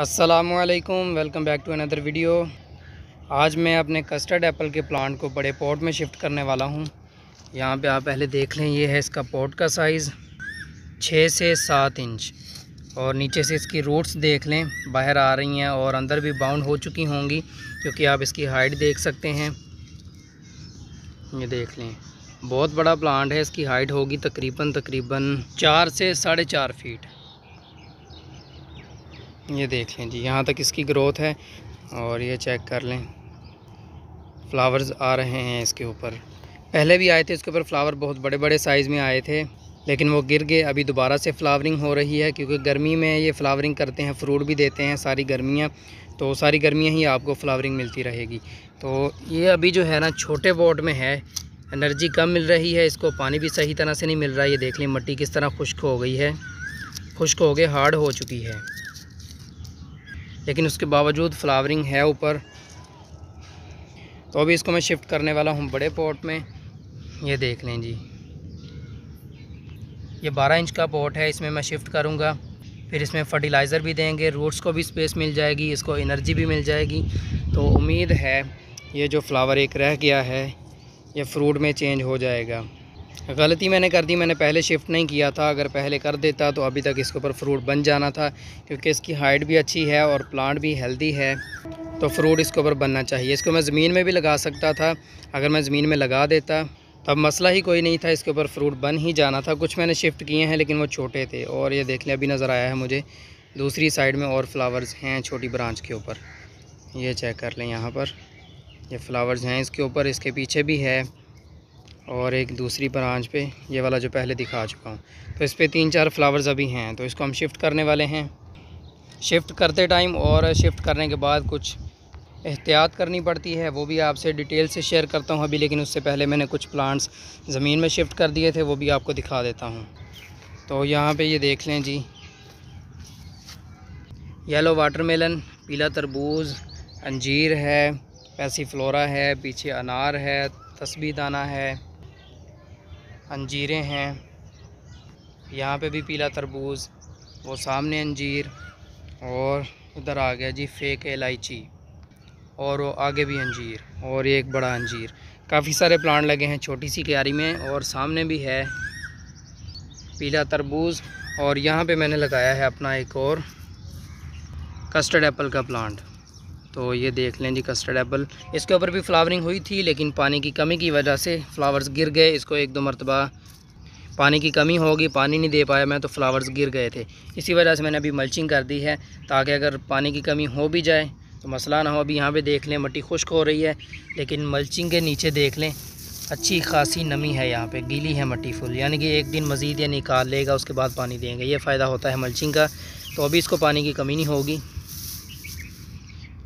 असलकम welcome back to another video आज मैं अपने कस्टर्ड एप्पल के प्लांट को बड़े पॉट में शिफ्ट करने वाला हूँ यहाँ पे आप पहले देख लें ये है इसका पॉट का साइज़ छः से सात इंच और नीचे से इसकी रूट्स देख लें बाहर आ रही हैं और अंदर भी बाउंड हो चुकी होंगी क्योंकि आप इसकी हाइट देख सकते हैं ये देख लें बहुत बड़ा प्लांट है इसकी हाइट होगी तकरीबन तकरीबन चार से साढ़े चार फीट ये देख लें जी यहाँ तक इसकी ग्रोथ है और ये चेक कर लें फ्लावर्स आ रहे हैं इसके ऊपर पहले भी आए थे इसके ऊपर फ्लावर बहुत बड़े बड़े साइज़ में आए थे लेकिन वो गिर गए अभी दोबारा से फ्लावरिंग हो रही है क्योंकि गर्मी में ये फ्लावरिंग करते हैं फ्रूट भी देते हैं सारी गर्मियाँ तो सारी गर्मियाँ ही आपको फ्लावरिंग मिलती रहेगी तो ये अभी जो है ना छोटे बोर्ड में है एनर्जी कम मिल रही है इसको पानी भी सही तरह से नहीं मिल रहा है ये देख लें मिट्टी किस तरह खुश्क हो गई है खुश्क हो गए हार्ड हो चुकी है लेकिन उसके बावजूद फ्लावरिंग है ऊपर तो अभी इसको मैं शिफ्ट करने वाला हूँ बड़े पॉट में ये देख लें जी ये 12 इंच का पॉट है इसमें मैं शिफ्ट करूँगा फिर इसमें फर्टिलाइज़र भी देंगे रूट्स को भी स्पेस मिल जाएगी इसको एनर्जी भी मिल जाएगी तो उम्मीद है ये जो फ्लावर एक रह गया है ये फ्रूट में चेंज हो जाएगा गलती मैंने कर दी मैंने पहले शिफ्ट नहीं किया था अगर पहले कर देता तो अभी तक इसके ऊपर फ्रूट बन जाना था क्योंकि इसकी हाइट भी अच्छी है और प्लांट भी हेल्दी है तो फ्रूट इसके ऊपर बनना चाहिए इसको मैं ज़मीन में भी लगा सकता था अगर मैं ज़मीन में लगा देता तब मसला ही कोई नहीं था इसके ऊपर फ्रूट बन ही जाना था कुछ मैंने शिफ्ट किए हैं लेकिन वो छोटे थे और ये देख लें अभी नज़र आया है मुझे दूसरी साइड में और फ्लावर्स हैं छोटी ब्रांच के ऊपर ये चेक कर लें यहाँ पर ये फ्लावर्स हैं इसके ऊपर इसके पीछे भी है और एक दूसरी ब्रांच पे ये वाला जो पहले दिखा चुका हूँ तो इस पर तीन चार फ्लावर्स अभी हैं तो इसको हम शिफ्ट करने वाले हैं शिफ्ट करते टाइम और शिफ्ट करने के बाद कुछ एहतियात करनी पड़ती है वो भी आपसे डिटेल से शेयर करता हूँ अभी लेकिन उससे पहले मैंने कुछ प्लांट्स ज़मीन में शिफ्ट कर दिए थे वो भी आपको दिखा देता हूँ तो यहाँ पर ये देख लें जी येलो वाटर पीला तरबूज अंजीर है पैसी फ्लोरा है पीछे अनार है तस्बी दाना है अंजीरें हैं यहाँ पे भी पीला तरबूज वो सामने अंजीर और उधर आ गया जी फेक इलायची और वो आगे भी अंजीर और ये एक बड़ा अंजीर काफ़ी सारे प्लांट लगे हैं छोटी सी क्यारी में और सामने भी है पीला तरबूज और यहाँ पे मैंने लगाया है अपना एक और कस्टर्ड एप्पल का प्लांट तो ये देख लें जी कस्टर्ड एप्पल इसके ऊपर भी फ्लावरिंग हुई थी लेकिन पानी की कमी की वजह से फ्लावर्स गिर गए इसको एक दो मरतबा पानी की कमी होगी पानी नहीं दे पाया मैं तो फ्लावर्स गिर गए थे इसी वजह से मैंने अभी मल्चिंग कर दी है ताकि अगर पानी की कमी हो भी जाए तो मसला ना हो अभी यहाँ पे देख लें मट्टी खुश्क हो रही है लेकिन मल्चिंग के नीचे देख लें अच्छी खासी नमी है यहाँ पे गीली है मट्टी फुल यानी कि एक दिन मज़ीद ये निकाल लेगा उसके बाद पानी देंगे ये फ़ायदा होता है मल्चिंग का तो अभी इसको पानी की कमी नहीं होगी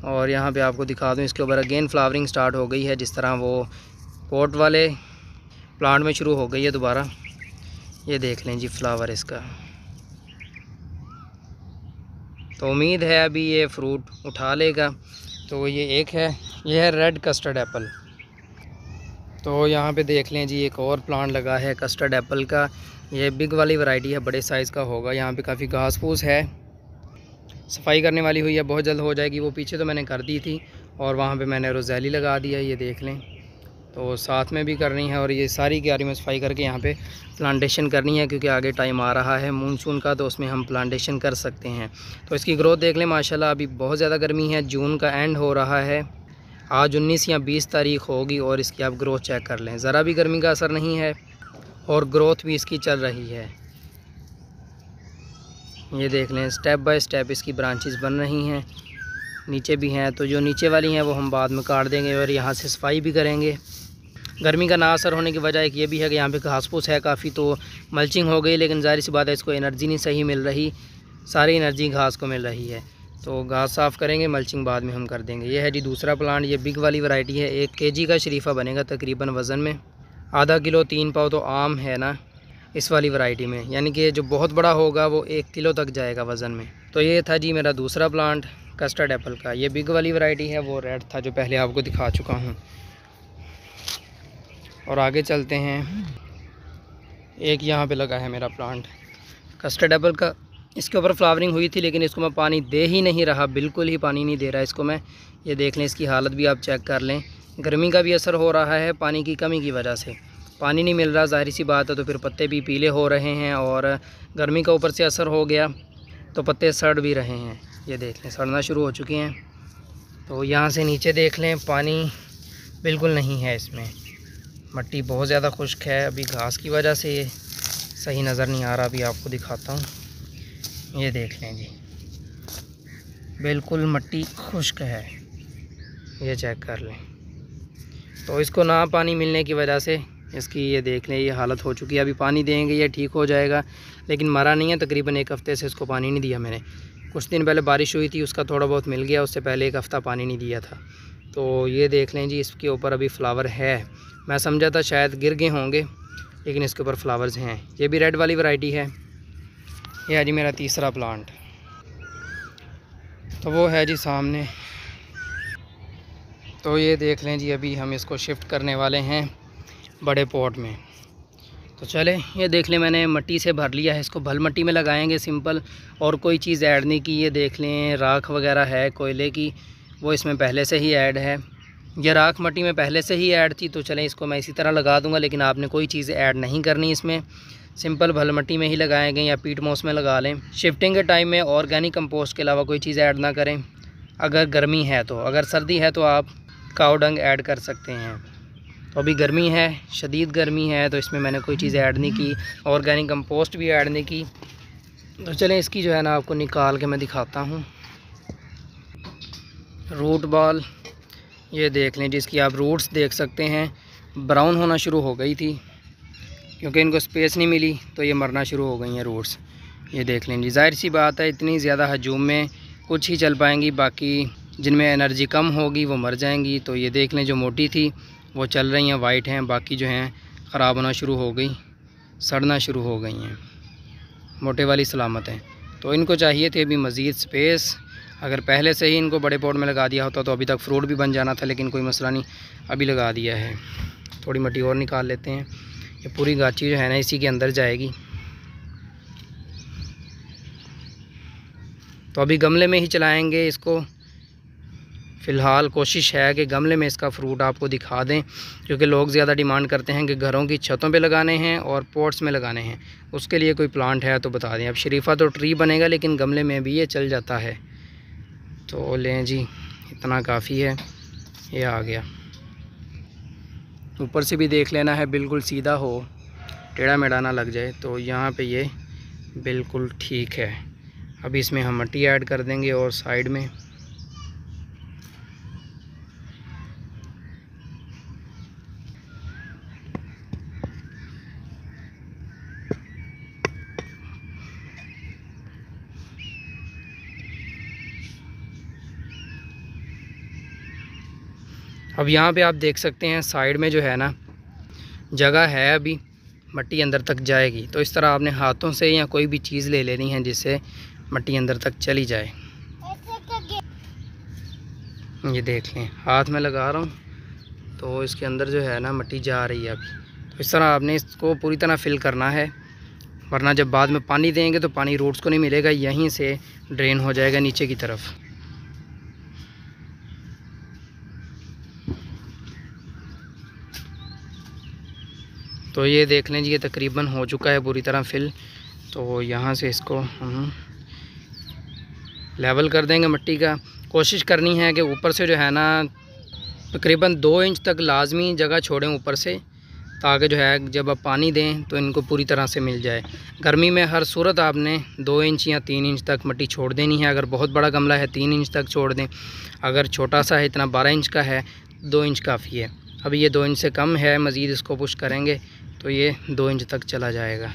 और यहाँ पे आपको दिखा दूँ इसके ऊपर अगेन फ्लावरिंग स्टार्ट हो गई है जिस तरह वो पोट वाले प्लांट में शुरू हो गई है दोबारा ये देख लें जी फ्लावर इसका तो उम्मीद है अभी ये फ्रूट उठा लेगा तो ये एक है ये है रेड कस्टर्ड एप्पल तो यहाँ पे देख लें जी एक और प्लांट लगा है कस्टर्ड एप्पल का ये बिग वाली वैरायटी है बड़े साइज़ का होगा यहाँ पे काफ़ी घास फूस है सफाई करने वाली हुई है बहुत जल्द हो जाएगी वो पीछे तो मैंने कर दी थी और वहाँ पे मैंने रोजैली लगा दिया ये देख लें तो साथ में भी करनी है और ये सारी क्यारी में सफाई करके यहाँ पे प्लांटेशन करनी है क्योंकि आगे टाइम आ रहा है मानसून का तो उसमें हम प्लांटेशन कर सकते हैं तो इसकी ग्रोथ देख लें माशाला अभी बहुत ज़्यादा गर्मी है जून का एंड हो रहा है आज उन्नीस या बीस तारीख होगी और इसकी आप ग्रोथ चेक कर लें ज़रा भी गर्मी का असर नहीं है और ग्रोथ भी इसकी चल रही है ये देख लें स्टेप बाय स्टेप इसकी ब्रांचेस बन रही हैं नीचे भी हैं तो जो नीचे वाली हैं वो हम बाद में काट देंगे और यहाँ से सफाई भी करेंगे गर्मी का ना असर होने की वजह एक ये भी है कि यहाँ पे घास फूस है काफ़ी तो मल्चिंग हो गई लेकिन जाहिर सी बात है इसको एनर्जी नहीं सही मिल रही सारी एनर्जी घास को मिल रही है तो घास साफ़ करेंगे मल्चिंग बाद में हम कर देंगे ये है जी दूसरा प्लांट ये बिग वाली वैरायटी है एक केजी का शरीफा बनेगा तकरीबन वज़न में आधा किलो तीन पाव तो आम है ना इस वाली वैरायटी में यानी कि जो बहुत बड़ा होगा वो एक किलो तक जाएगा वज़न में तो ये था जी मेरा दूसरा प्लांट कस्टर्ड एप्पल का ये बिग वाली वैरायटी है वो रेड था जो पहले आपको दिखा चुका हूँ और आगे चलते हैं एक यहाँ पे लगा है मेरा प्लांट कस्टर्ड एप्पल का इसके ऊपर फ्लावरिंग हुई थी लेकिन इसको मैं पानी दे ही नहीं रहा बिल्कुल ही पानी नहीं दे रहा इसको मैं ये देख लें इसकी हालत भी आप चेक कर लें गर्मी का भी असर हो रहा है पानी की कमी की वजह से पानी नहीं मिल रहा ज़ाहिर सी बात है तो फिर पत्ते भी पीले हो रहे हैं और गर्मी का ऊपर से असर हो गया तो पत्ते सड़ भी रहे हैं ये देख लें सड़ना शुरू हो चुके हैं तो यहाँ से नीचे देख लें पानी बिल्कुल नहीं है इसमें मट्टी बहुत ज़्यादा खुश्क है अभी घास की वजह से ये सही नज़र नहीं आ रहा अभी आपको दिखाता हूँ ये देख लें जी बिल्कुल मट्टी खुश्क है ये चेक कर लें तो इसको ना पानी मिलने की वजह से इसकी ये देख लें ये हालत हो चुकी है अभी पानी देंगे ये ठीक हो जाएगा लेकिन मरा नहीं है तकरीबन एक हफ़्ते से इसको पानी नहीं दिया मैंने कुछ दिन पहले बारिश हुई थी उसका थोड़ा बहुत मिल गया उससे पहले एक हफ़्ता पानी नहीं दिया था तो ये देख लें जी इसके ऊपर अभी फ़्लावर है मैं समझा था शायद गिर गए होंगे लेकिन इसके ऊपर फ्लावर्स हैं ये भी रेड वाली वैरायटी है यह है जी मेरा तीसरा प्लांट तो वो है जी सामने तो ये देख लें जी अभी हम इसको शिफ्ट करने वाले हैं बड़े पॉट में तो चले ये देख लें मैंने मट्टी से भर लिया है इसको भल मट्टी में लगाएंगे सिंपल और कोई चीज़ ऐड नहीं की ये देख लें राख वगैरह है कोयले की वो इसमें पहले से ही ऐड है यह राख मट्टी में पहले से ही ऐड थी तो चलें इसको मैं इसी तरह लगा दूंगा लेकिन आपने कोई चीज़ ऐड नहीं करनी इसमें सिंपल भल मट्टी में ही लगाएंगे या पीट मोस में लगा लें शिफ्टिंग के टाइम में ऑर्गेनिक कंपोस्ट के अलावा कोई चीज़ ऐड ना करें अगर गर्मी है तो अगर सर्दी है तो आप काउडंग ऐड कर सकते हैं तो अभी गर्मी है शदीद गर्मी है तो इसमें मैंने कोई चीज़ ऐड नहीं की ऑर्गेनिक कंपोस्ट भी ऐड नहीं की तो चलें इसकी जो है ना आपको निकाल के मैं दिखाता हूँ रूट बॉल ये देख लें जिसकी आप रूट्स देख सकते हैं ब्राउन होना शुरू हो गई थी क्योंकि इनको स्पेस नहीं मिली तो ये मरना शुरू हो गई हैं रूट्स ये देख लें जी जाहिर सी बात है इतनी ज़्यादा हजूम में कुछ ही चल पाएंगी बाकी जिनमें एनर्जी कम होगी वो मर जाएंगी तो ये देख लें जो मोटी थी वो चल रही हैं वाइट हैं बाकी जो हैं ख़राब होना शुरू हो गई सड़ना शुरू हो गई हैं मोटे वाली सलामत हैं तो इनको चाहिए थी अभी मज़ीद स्पेस अगर पहले से ही इनको बड़े पॉट में लगा दिया होता तो अभी तक फ्रूट भी बन जाना था लेकिन कोई मसला नहीं अभी लगा दिया है थोड़ी मटी और निकाल लेते हैं ये पूरी गाची जो है ना इसी के अंदर जाएगी तो अभी गमले में ही चलाएंगे इसको फ़िलहाल कोशिश है कि गमले में इसका फ्रूट आपको दिखा दें क्योंकि लोग ज़्यादा डिमांड करते हैं कि घरों की छतों पे लगाने हैं और पोर्ट्स में लगाने हैं उसके लिए कोई प्लांट है तो बता दें अब शरीफा तो ट्री बनेगा लेकिन गमले में भी ये चल जाता है तो लें जी इतना काफ़ी है ये आ गया ऊपर से भी देख लेना है बिल्कुल सीधा हो टेढ़ा मेढ़ा ना लग जाए तो यहाँ पर ये बिल्कुल ठीक है अब इसमें हम मट्टी ऐड कर देंगे और साइड में अब यहाँ पे आप देख सकते हैं साइड में जो है ना जगह है अभी मट्टी अंदर तक जाएगी तो इस तरह आपने हाथों से या कोई भी चीज़ ले लेनी है जिससे मट्टी अंदर तक चली जाए ये देख लें हाथ में लगा रहा हूँ तो इसके अंदर जो है ना मट्टी जा रही है अभी तो इस तरह आपने इसको पूरी तरह फिल करना है वरना जब बाद में पानी देंगे तो पानी रूट्स को नहीं मिलेगा यहीं से ड्रेन हो जाएगा नीचे की तरफ तो ये देख लें जी ये तकरीबन हो चुका है बुरी तरह फिल तो यहाँ से इसको हम लेवल कर देंगे मिट्टी का कोशिश करनी है कि ऊपर से जो है ना तकरीबन दो इंच तक लाजमी जगह छोड़ें ऊपर से ताकि जो है जब आप पानी दें तो इनको पूरी तरह से मिल जाए गर्मी में हर सूरत आपने दो इंच या तीन इंच तक मिट्टी छोड़ देनी है अगर बहुत बड़ा गमला है तीन इंच तक छोड़ दें अगर छोटा सा है इतना बारह इंच का है दो इंच काफ़ी है अभी ये दो इंच से कम है मज़ीद इसको पुश करेंगे तो ये दो इंच तक चला जाएगा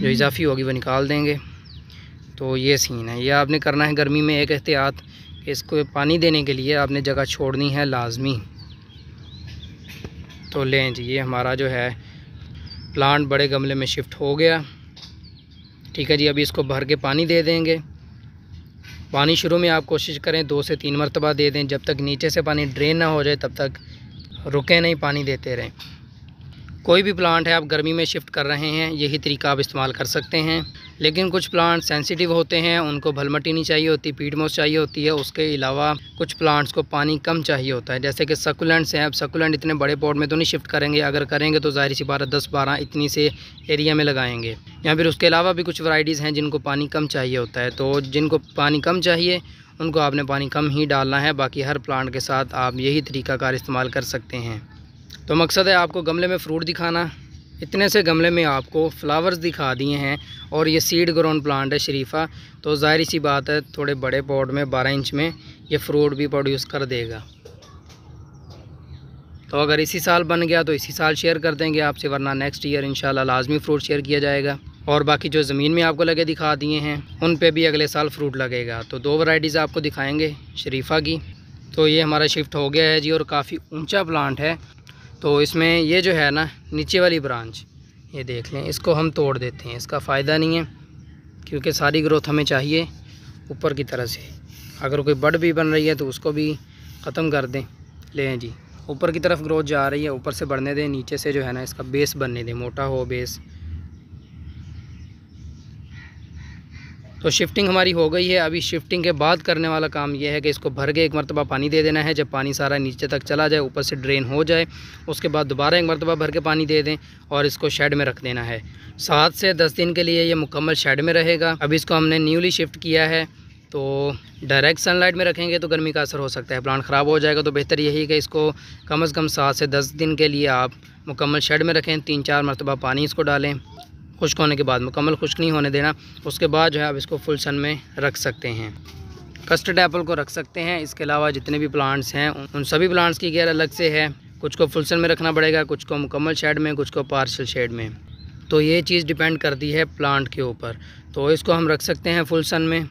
जो इजाफी होगी वो निकाल देंगे तो ये सीन है ये आपने करना है गर्मी में एक एहतियात इसको पानी देने के लिए आपने जगह छोड़नी है लाजमी तो लें जी ये हमारा जो है प्लांट बड़े गमले में शिफ्ट हो गया ठीक है जी अभी इसको भर के पानी दे देंगे पानी शुरू में आप कोशिश करें दो से तीन मरतबा दे दें जब तक नीचे से पानी ड्रेन ना हो जाए तब तक रुके नहीं पानी देते रहें कोई भी प्लांट है आप गर्मी में शिफ्ट कर रहे हैं यही तरीका आप इस्तेमाल कर सकते हैं लेकिन कुछ प्लांट सेंसिटिव होते हैं उनको भलमटी नहीं चाहिए होती मोस चाहिए होती है उसके अलावा कुछ प्लांट्स को पानी कम चाहिए होता है जैसे कि सकुलेंट्स हैं अब सकुलेंट इतने बड़े पॉट में तो नहीं शिफ्ट करेंगे अगर करेंगे तो ज़ाहिर सी बारह दस बारह इतनी से एरिया में लगाएंगे या फिर उसके अलावा भी कुछ वराइटीज़ हैं जिनको पानी कम चाहिए होता है तो जिनको पानी कम चाहिए उनको आपने पानी कम ही डालना है बाकी हर प्लांट के साथ आप यही तरीका कार इस्तेमाल कर सकते हैं तो मकसद है आपको गमले में फ्रूट दिखाना इतने से गमले में आपको फ्लावर्स दिखा दिए हैं और ये सीड ग्रोन प्लांट है शरीफा तो ज़ाहिर सी बात है थोड़े बड़े पॉट में बारह इंच में ये फ्रूट भी प्रोड्यूस कर देगा तो अगर इसी साल बन गया तो इसी साल शेयर कर देंगे आपसे वरना नेक्स्ट ईयर इन लाजमी फ्रूट शेयर किया जाएगा और बाकी जो ज़मीन में आपको लगे दिखा दिए हैं उन पे भी अगले साल फ्रूट लगेगा तो दो वाइटीज़ आपको दिखाएंगे शरीफा की तो ये हमारा शिफ्ट हो गया है जी और काफ़ी ऊंचा प्लांट है तो इसमें ये जो है ना नीचे वाली ब्रांच ये देख लें इसको हम तोड़ देते हैं इसका फ़ायदा नहीं है क्योंकि सारी ग्रोथ हमें चाहिए ऊपर की तरह से अगर कोई बड भी बन रही है तो उसको भी ख़त्म कर दें लें जी ऊपर की तरफ ग्रोथ जा रही है ऊपर से बढ़ने दें नीचे से जो है ना इसका बेस बनने दें मोटा हो बेस तो शिफ्टिंग हमारी हो गई है अभी शिफ्टिंग के बाद करने वाला काम यह है कि इसको भर के एक मरतबा पानी दे देना है जब पानी सारा नीचे तक चला जाए ऊपर से ड्रेन हो जाए उसके बाद दोबारा एक मरतबा भर के पानी दे दें और इसको शेड में रख देना है सात से दस दिन के लिए यह मुकम्मल शेड में रहेगा अभी इसको हमने न्यूली शिफ्ट किया है तो डायरेक्ट सनलाइट में रखेंगे तो गर्मी का असर हो सकता है प्लांट ख़राब हो जाएगा तो बेहतर यही कि इसको कम अज़ कम सात से दस दिन के लिए आप मुकम्मल शेड में रखें तीन चार मरतबा पानी इसको डालें खुश्क होने के बाद मुकम्मल खुश्क नहीं होने देना उसके बाद जो है आप इसको फुल सन में रख सकते हैं कस्टर्ड एप्पल को रख सकते हैं इसके अलावा जितने भी प्लांट्स हैं उन सभी प्लांट्स की केयर अलग से है कुछ को फुल सन में रखना पड़ेगा कुछ को मुकम्मल शेड में कुछ को पार्शल शेड में तो ये चीज़ डिपेंड करती है प्लांट के ऊपर तो इसको हम रख सकते हैं फुल सन में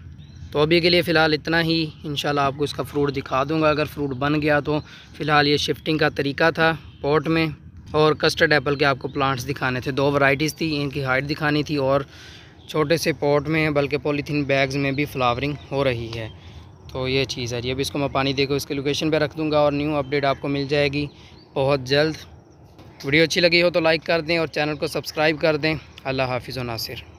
तो अभी के लिए फ़िलहाल इतना ही इन आपको इसका फ्रूट दिखा दूँगा अगर फ्रूट बन गया तो फ़िलहाल ये शिफ्टिंग का तरीका था पॉट में और कस्टर्ड एप्पल के आपको प्लांट्स दिखाने थे दो वैरायटीज़ थी इनकी हाइट दिखानी थी और छोटे से पॉट में बल्कि पॉलीथीन बैग्स में भी फ्लावरिंग हो रही है तो ये चीज़ है जी अब इसको मैं पानी देकर इसके लोकेशन पर रख दूँगा और न्यू अपडेट आपको मिल जाएगी बहुत जल्द वीडियो अच्छी लगी हो तो लाइक कर दें और चैनल को सब्सक्राइब कर दें अल्लाह हाफिज़ नासिर